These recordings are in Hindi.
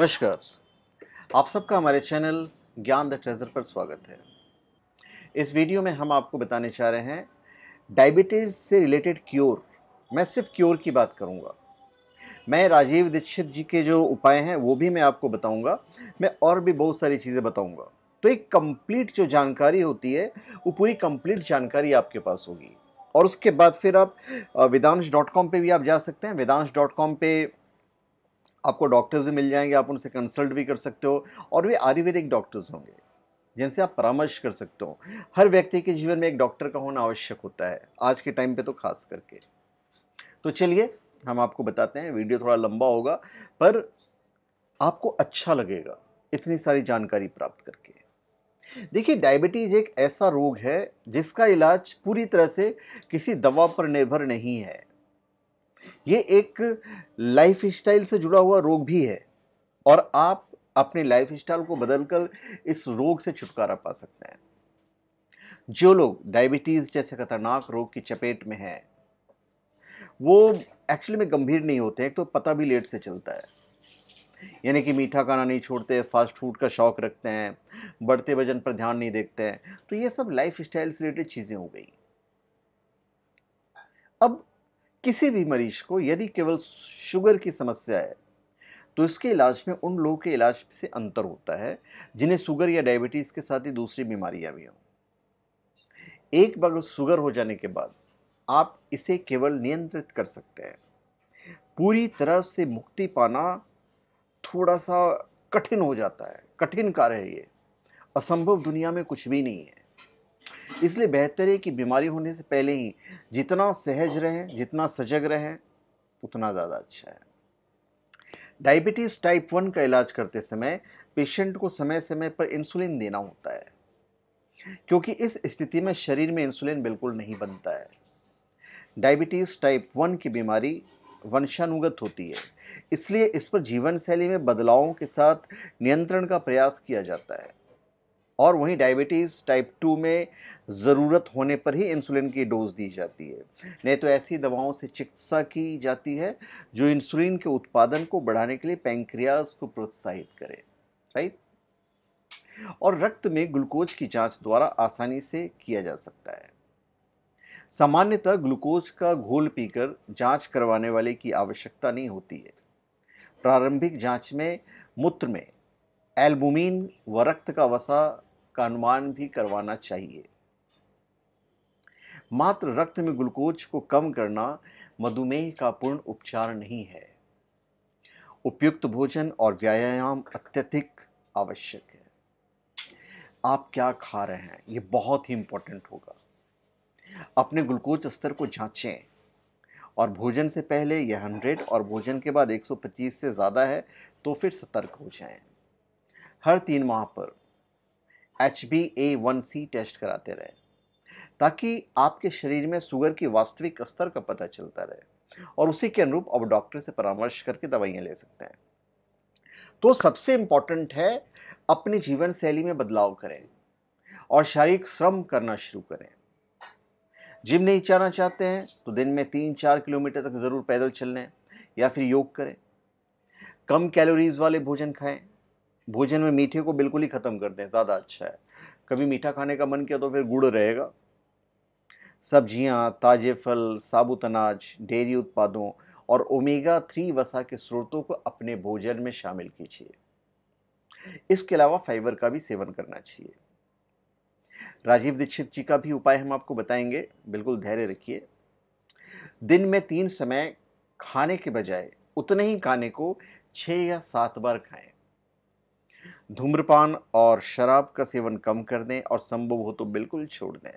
नमस्कार आप सबका हमारे चैनल ज्ञान द ट्रेजर पर स्वागत है इस वीडियो में हम आपको बताने चाह रहे हैं डायबिटीज़ से रिलेटेड क्योर मैं सिर्फ क्योर की बात करूंगा मैं राजीव दीक्षित जी के जो उपाय हैं वो भी मैं आपको बताऊंगा मैं और भी बहुत सारी चीज़ें बताऊंगा तो एक कंप्लीट जो जानकारी होती है वो पूरी कंप्लीट जानकारी आपके पास होगी और उसके बाद फिर आप वेदांश डॉट कॉम पर भी आप जा सकते हैं वेदांश डॉट कॉम पर आपको डॉक्टर्स भी मिल जाएंगे आप उनसे कंसल्ट भी कर सकते हो और वे आयुर्वेदिक डॉक्टर्स होंगे जिनसे आप परामर्श कर सकते हो हर व्यक्ति के जीवन में एक डॉक्टर का होना आवश्यक होता है आज के टाइम पे तो खास करके तो चलिए हम आपको बताते हैं वीडियो थोड़ा लंबा होगा पर आपको अच्छा लगेगा इतनी सारी जानकारी प्राप्त करके देखिए डायबिटीज एक ऐसा रोग है जिसका इलाज पूरी तरह से किसी दवा पर निर्भर नहीं है ये एक लाइफ स्टाइल से जुड़ा हुआ रोग भी है और आप अपने लाइफ स्टाइल को बदलकर इस रोग से छुटकारा पा सकते हैं जो लोग डायबिटीज़ जैसे खतरनाक रोग की चपेट में हैं वो एक्चुअली में गंभीर नहीं होते हैं तो पता भी लेट से चलता है यानी कि मीठा खाना नहीं छोड़ते फास्ट फूड का शौक रखते हैं बढ़ते वजन पर ध्यान नहीं देखते हैं तो ये सब लाइफ स्टाइल से रिलेटेड चीज़ें हो गई अब किसी भी मरीज को यदि केवल शुगर की समस्या है तो इसके इलाज में उन लोगों के इलाज से अंतर होता है जिन्हें शुगर या डायबिटीज़ के साथ ही दूसरी बीमारियां भी हों एक बार शुगर हो जाने के बाद आप इसे केवल नियंत्रित कर सकते हैं पूरी तरह से मुक्ति पाना थोड़ा सा कठिन हो जाता है कठिन कार्य है ये असंभव दुनिया में कुछ भी नहीं है इसलिए बेहतर है कि बीमारी होने से पहले ही जितना सहज रहें जितना सजग रहें उतना ज़्यादा अच्छा है डायबिटीज़ टाइप वन का इलाज करते समय पेशेंट को समय समय पर इंसुलिन देना होता है क्योंकि इस स्थिति में शरीर में इंसुलिन बिल्कुल नहीं बनता है डायबिटीज़ टाइप वन की बीमारी वंशानुगत होती है इसलिए इस पर जीवन शैली में बदलावों के साथ नियंत्रण का प्रयास किया जाता है और वहीं डायबिटीज़ टाइप टू में ज़रूरत होने पर ही इंसुलिन की डोज दी जाती है नहीं तो ऐसी दवाओं से चिकित्सा की जाती है जो इंसुलिन के उत्पादन को बढ़ाने के लिए पैंक्रियाज को प्रोत्साहित करें राइट और रक्त में ग्लूकोज की जांच द्वारा आसानी से किया जा सकता है सामान्यतः ग्लूकोज का घोल पीकर जांच करवाने वाले की आवश्यकता नहीं होती है प्रारंभिक जांच में मूत्र में एल्बुमिन व रक्त का वसा का अनुमान भी करवाना चाहिए मात्र रक्त में ग्लूकोज को कम करना मधुमेह का पूर्ण उपचार नहीं है उपयुक्त भोजन और व्यायाम अत्यधिक आवश्यक है आप क्या खा रहे हैं यह बहुत ही इंपॉर्टेंट होगा अपने ग्लूकोज स्तर को जांचें और भोजन से पहले यह 100 और भोजन के बाद 125 से ज़्यादा है तो फिर सतर्क हो जाएं। हर तीन माह पर H B A one C test कराते रहें ताकि आपके शरीर में शुगर की वास्तविक स्तर का पता चलता रहे और उसी के अनुरूप अब डॉक्टर से परामर्श करके दवाइयाँ ले सकते हैं तो सबसे इम्पॉर्टेंट है अपनी जीवन शैली में बदलाव करें और शारीरिक श्रम करना शुरू करें जिम नहीं जाना चाहते हैं तो दिन में तीन चार किलोमीटर तक ज़रूर पैदल चल लें या फिर योग करें कम कैलोरीज वाले भोजन खाएं भोजन में मीठे को बिल्कुल ही ख़त्म कर दें ज़्यादा अच्छा है कभी मीठा खाने का मन किया तो फिर गुड़ रहेगा सब्जियां, ताजे फल साबुत अनाज डेयरी उत्पादों और ओमेगा थ्री वसा के स्रोतों को अपने भोजन में शामिल कीजिए इसके अलावा फाइबर का भी सेवन करना चाहिए राजीव दीक्षित जी का भी उपाय हम आपको बताएंगे बिल्कुल धैर्य रखिए दिन में तीन समय खाने के बजाय उतने ही खाने को छः या सात बार खाएं धूम्रपान और शराब का सेवन कम कर दें और संभव हो तो बिल्कुल छोड़ दें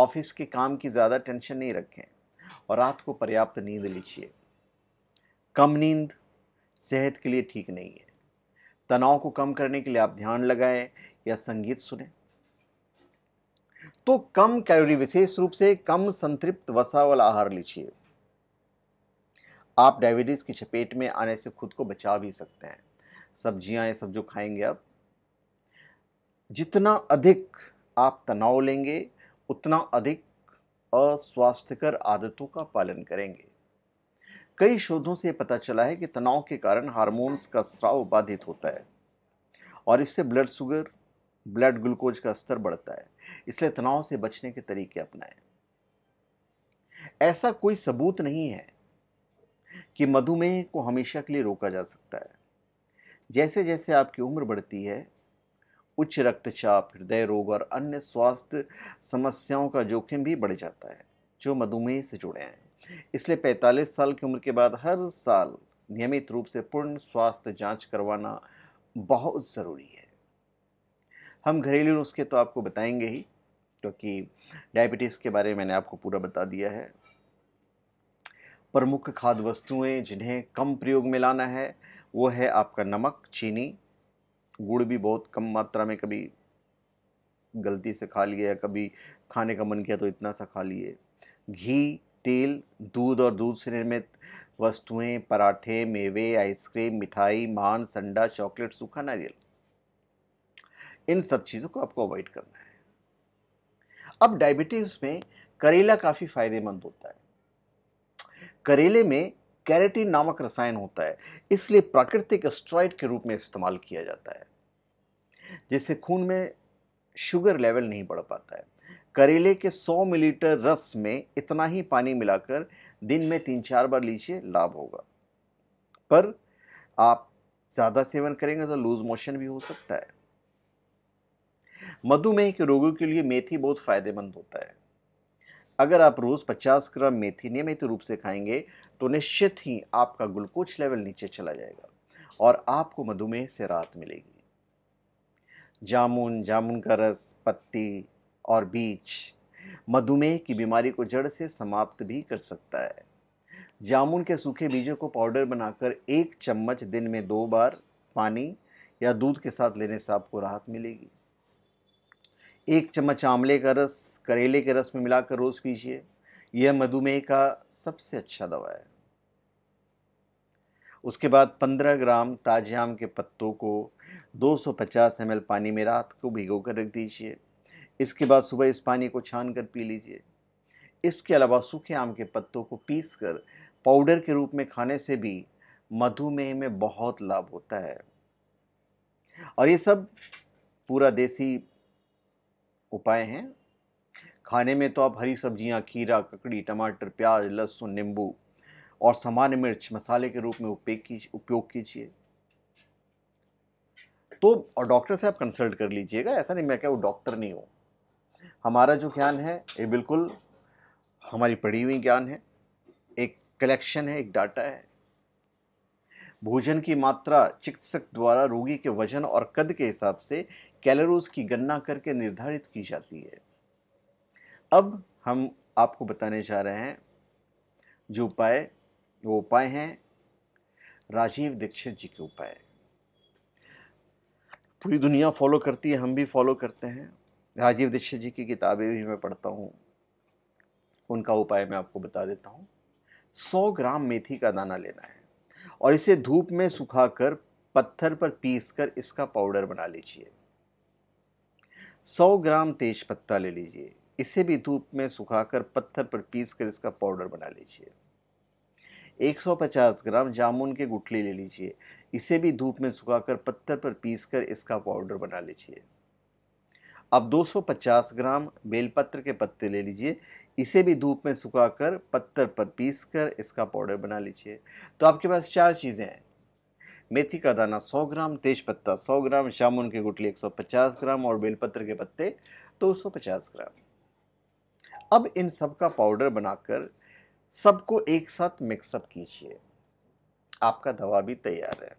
ऑफिस के काम की ज़्यादा टेंशन नहीं रखें और रात को पर्याप्त नींद लीजिए कम नींद सेहत के लिए ठीक नहीं है तनाव को कम करने के लिए आप ध्यान लगाएं या संगीत सुने तो कम कैलोरी विशेष रूप से कम संतृप्त वसा वाला आहार लीजिए आप डायबिटीज़ की चपेट में आने से खुद को बचा भी सकते हैं सब्जियां ये सब जो खाएंगे आप जितना अधिक आप तनाव लेंगे उतना अधिक अस्वास्थ्यकर आदतों का पालन करेंगे कई शोधों से पता चला है कि तनाव के कारण हार्मोन्स का स्राव बाधित होता है और इससे ब्लड शुगर ब्लड ग्लूकोज का स्तर बढ़ता है इसलिए तनाव से बचने के तरीके अपनाएं ऐसा कोई सबूत नहीं है कि मधुमेह को हमेशा के लिए रोका जा सकता है जैसे जैसे आपकी उम्र बढ़ती है उच्च रक्तचाप हृदय रोग और अन्य स्वास्थ्य समस्याओं का जोखिम भी बढ़ जाता है जो मधुमेह से जुड़े हैं इसलिए 45 साल की उम्र के बाद हर साल नियमित रूप से पूर्ण स्वास्थ्य जांच करवाना बहुत ज़रूरी है हम घरेलू नुस्खे तो आपको बताएंगे ही क्योंकि तो डायबिटीज़ के बारे में मैंने आपको पूरा बता दिया है प्रमुख खाद्य वस्तुएं जिन्हें कम प्रयोग में लाना है वो है आपका नमक चीनी गुड़ भी बहुत कम मात्रा में कभी गलती से खा लिया या कभी खाने का मन किया तो इतना सा खा लिए घी तेल दूध और दूध से निर्मित वस्तुएं पराठे मेवे आइसक्रीम मिठाई मांस अंडा चॉकलेट सूखा नारियल इन सब चीज़ों को आपको अवॉइड करना है अब डायबिटीज़ में करेला काफ़ी फ़ायदेमंद होता है करेले में कैरेटिन नामक रसायन होता है इसलिए प्राकृतिक स्ट्रॉइड के रूप में इस्तेमाल किया जाता है जिससे खून में शुगर लेवल नहीं बढ़ पाता है करेले के 100 मिलीलीटर रस में इतना ही पानी मिलाकर दिन में तीन चार बार लीजिए लाभ होगा पर आप ज़्यादा सेवन करेंगे तो लूज मोशन भी हो सकता है मधुमेह के रोगों के लिए मेथी बहुत फायदेमंद होता है अगर आप रोज़ 50 ग्राम मेथी नियमित रूप से खाएंगे तो निश्चित ही आपका ग्लूकोज लेवल नीचे चला जाएगा और आपको मधुमेह से राहत मिलेगी जामुन जामुन का रस पत्ती और बीज मधुमेह की बीमारी को जड़ से समाप्त भी कर सकता है जामुन के सूखे बीजों को पाउडर बनाकर एक चम्मच दिन में दो बार पानी या दूध के साथ लेने से आपको राहत मिलेगी एक चम्मच आंवले का रस करेले के रस में मिलाकर रोज़ पीजिए यह मधुमेह का सबसे अच्छा दवा है उसके बाद 15 ग्राम ताजे आम के पत्तों को 250 ml पानी में रात को भिगो कर रख दीजिए इसके बाद सुबह इस पानी को छान कर पी लीजिए इसके अलावा सूखे आम के पत्तों को पीस कर पाउडर के रूप में खाने से भी मधुमेह में बहुत लाभ होता है और ये सब पूरा देसी उपाय हैं खाने में तो आप हरी सब्जियां, खीरा ककड़ी टमाटर प्याज लहसुन नींबू और सामान्य मिर्च मसाले के रूप में उपयोग कीजिए उपयोग कीजिए तो और डॉक्टर से आप कंसल्ट कर लीजिएगा ऐसा नहीं मैं क्या वो डॉक्टर नहीं हूँ हमारा जो ज्ञान है ये बिल्कुल हमारी पढ़ी हुई ज्ञान है एक कलेक्शन है एक डाटा है भोजन की मात्रा चिकित्सक द्वारा रोगी के वजन और कद के हिसाब से कैलोरीज की गणना करके निर्धारित की जाती है अब हम आपको बताने जा रहे हैं जो उपाय वो उपाय हैं राजीव दीक्षित जी के उपाय पूरी दुनिया फॉलो करती है हम भी फॉलो करते हैं राजीव दीक्षित जी की किताबें भी मैं पढ़ता हूँ उनका उपाय मैं आपको बता देता हूँ सौ ग्राम मेथी का दाना लेना है और इसे धूप में सुखाकर पत्थर पर पीस कर इसका पाउडर बना लीजिए 100 ग्राम तेज पत्ता ले लीजिए इसे भी धूप में सुखाकर पत्थर पर पीस कर इसका पाउडर बना लीजिए 150 ग्राम जामुन के गुठले ले लीजिए इसे भी धूप में सुखाकर पत्थर पर पीस कर इसका पाउडर बना लीजिए अब 250 ग्राम बेलपत्र के पत्ते ले लीजिए इसे भी धूप में सुखाकर पत्थर पर पीस कर इसका पाउडर बना लीजिए तो आपके पास चार चीज़ें हैं मेथी का दाना 100 ग्राम तेज पत्ता 100 ग्राम जामुन की गुटली 150 ग्राम और बेलपत्र के पत्ते 250 ग्राम अब इन सब का पाउडर बनाकर सबको एक साथ मिक्सअप कीजिए आपका दवा भी तैयार है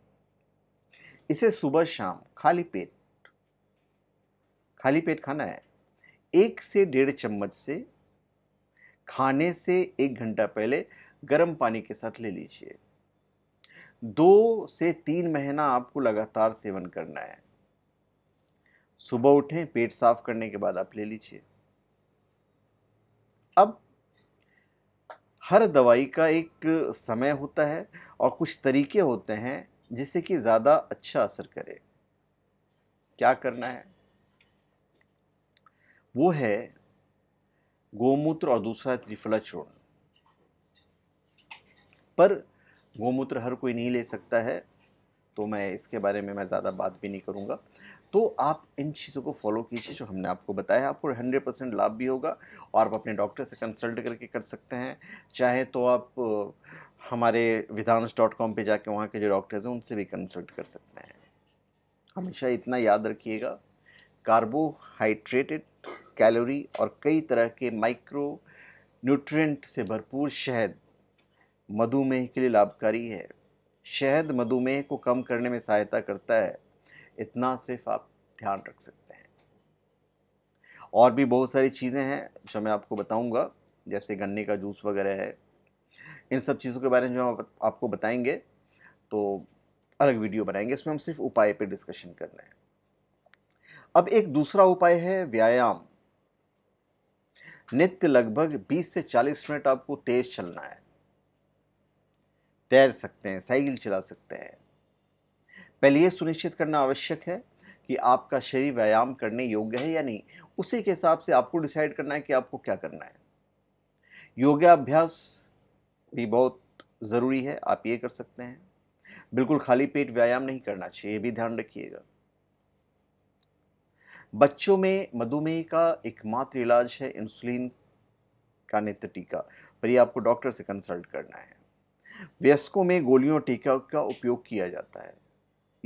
इसे सुबह शाम खाली पेट खाली पेट खाना है एक से डेढ़ चम्मच से खाने से एक घंटा पहले गर्म पानी के साथ ले लीजिए दो से तीन महीना आपको लगातार सेवन करना है सुबह उठें पेट साफ करने के बाद आप ले लीजिए अब हर दवाई का एक समय होता है और कुछ तरीके होते हैं जिससे कि ज़्यादा अच्छा असर करे क्या करना है वो है गोमूत्र और दूसरा त्रिफला चूर्ण पर गोमूत्र हर कोई नहीं ले सकता है तो मैं इसके बारे में मैं ज़्यादा बात भी नहीं करूँगा तो आप इन चीज़ों को फॉलो कीजिए जो हमने आपको बताया आपको 100 परसेंट लाभ भी होगा और आप अपने डॉक्टर से कंसल्ट करके कर सकते हैं चाहे तो आप हमारे विधानस डॉट कॉम पर जाके वहाँ के जो डॉक्टर्स हैं उनसे भी कंसल्ट कर सकते हैं हमेशा इतना याद रखिएगा कार्बोहाइड्रेटेड कैलोरी और कई तरह के माइक्रो न्यूट्रिएंट से भरपूर शहद मधुमेह के लिए लाभकारी है शहद मधुमेह को कम करने में सहायता करता है इतना सिर्फ आप ध्यान रख सकते हैं और भी बहुत सारी चीज़ें हैं जो मैं आपको बताऊंगा जैसे गन्ने का जूस वगैरह है इन सब चीज़ों के बारे में जो हम आपको बताएंगे तो अलग वीडियो बनाएंगे इसमें हम सिर्फ उपाय पर डिस्कशन कर रहे हैं अब एक दूसरा उपाय है व्यायाम नित्य लगभग 20 से 40 मिनट आपको तेज़ चलना है तैर सकते हैं साइकिल चला सकते हैं पहले ये सुनिश्चित करना आवश्यक है कि आपका शरीर व्यायाम करने योग्य है या नहीं उसी के हिसाब से आपको डिसाइड करना है कि आपको क्या करना है योगाभ्यास भी बहुत ज़रूरी है आप ये कर सकते हैं बिल्कुल खाली पेट व्यायाम नहीं करना चाहिए ये भी ध्यान रखिएगा बच्चों में मधुमेह का एकमात्र इलाज है इंसुलिन का नित्य टीका पर ये आपको डॉक्टर से कंसल्ट करना है वयस्कों में गोलियों टीका का उपयोग किया जाता है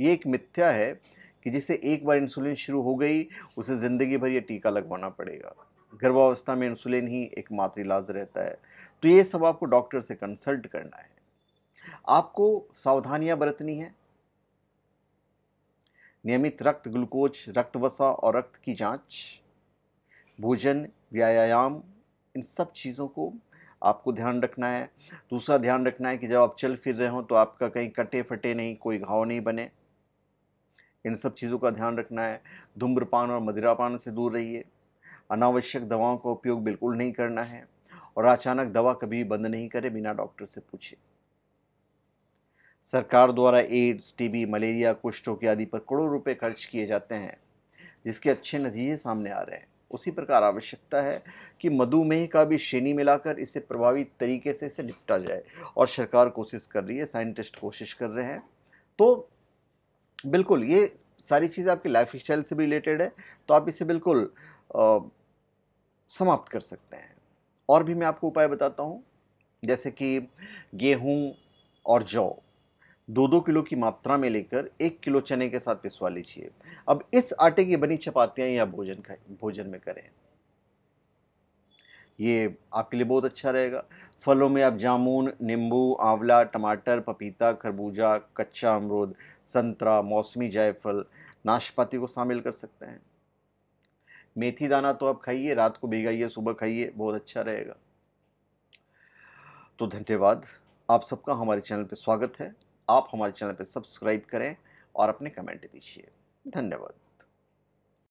ये एक मिथ्या है कि जिसे एक बार इंसुलिन शुरू हो गई उसे ज़िंदगी भर ये टीका लगवाना पड़ेगा गर्भावस्था में इंसुलिन ही एकमात्र इलाज रहता है तो ये सब आपको डॉक्टर से कंसल्ट करना है आपको सावधानियां बरतनी है नियमित रक्त ग्लूकोज रक्त वसा और रक्त की जांच भोजन व्यायाम इन सब चीज़ों को आपको ध्यान रखना है दूसरा ध्यान रखना है कि जब आप चल फिर रहे हो तो आपका कहीं कटे फटे नहीं कोई घाव नहीं बने इन सब चीज़ों का ध्यान रखना है धूम्रपान और मदिरापान से दूर रहिए अनावश्यक दवाओं का उपयोग बिल्कुल नहीं करना है और अचानक दवा कभी बंद नहीं करें बिना डॉक्टर से पूछे सरकार द्वारा एड्स टीबी मलेरिया कुष्ठों के आदि पर करोड़ों रुपए खर्च किए जाते हैं जिसके अच्छे नतीजे सामने आ रहे हैं उसी प्रकार आवश्यकता है कि मधुमेह का भी श्रेणी मिलाकर इसे प्रभावी तरीके से इसे निपटा जाए और सरकार कोशिश कर रही है साइंटिस्ट कोशिश कर रहे हैं तो बिल्कुल ये सारी चीज़ें आपकी लाइफ स्टाइल से भी रिलेटेड है तो आप इसे बिल्कुल आ, समाप्त कर सकते हैं और भी मैं आपको उपाय बताता हूँ जैसे कि गेहूँ और जौ दो दो किलो की मात्रा में लेकर एक किलो चने के साथ पिसवा लीजिए अब इस आटे की बनी चपातियाँ या भोजन खाए भोजन में करें ये आपके लिए बहुत अच्छा रहेगा फलों में आप जामुन नींबू आंवला टमाटर पपीता खरबूजा कच्चा अमरूद संतरा मौसमी जायफल नाशपाती को शामिल कर सकते हैं मेथी दाना तो आप खाइए रात को भिगाइए सुबह खाइए बहुत अच्छा रहेगा तो धन्यवाद आप सबका हमारे चैनल पर स्वागत है आप हमारे चैनल पर सब्सक्राइब करें और अपने कमेंट दीजिए धन्यवाद